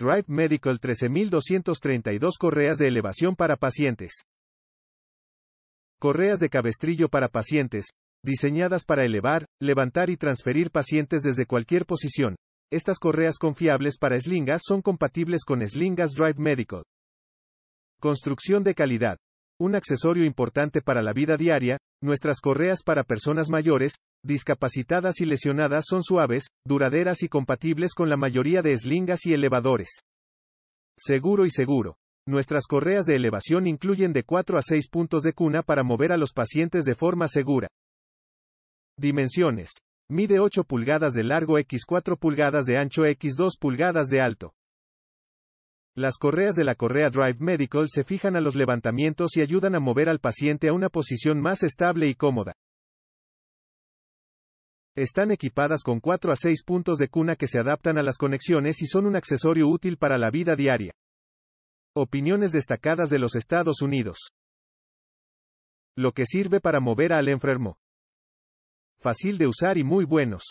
Drive Medical 13232 correas de elevación para pacientes. Correas de cabestrillo para pacientes, diseñadas para elevar, levantar y transferir pacientes desde cualquier posición. Estas correas confiables para slingas son compatibles con slingas Drive Medical. Construcción de calidad un accesorio importante para la vida diaria, nuestras correas para personas mayores, discapacitadas y lesionadas son suaves, duraderas y compatibles con la mayoría de eslingas y elevadores. Seguro y seguro. Nuestras correas de elevación incluyen de 4 a 6 puntos de cuna para mover a los pacientes de forma segura. Dimensiones. Mide 8 pulgadas de largo x 4 pulgadas de ancho x 2 pulgadas de alto. Las correas de la correa Drive Medical se fijan a los levantamientos y ayudan a mover al paciente a una posición más estable y cómoda. Están equipadas con 4 a 6 puntos de cuna que se adaptan a las conexiones y son un accesorio útil para la vida diaria. Opiniones destacadas de los Estados Unidos. Lo que sirve para mover al enfermo. Fácil de usar y muy buenos.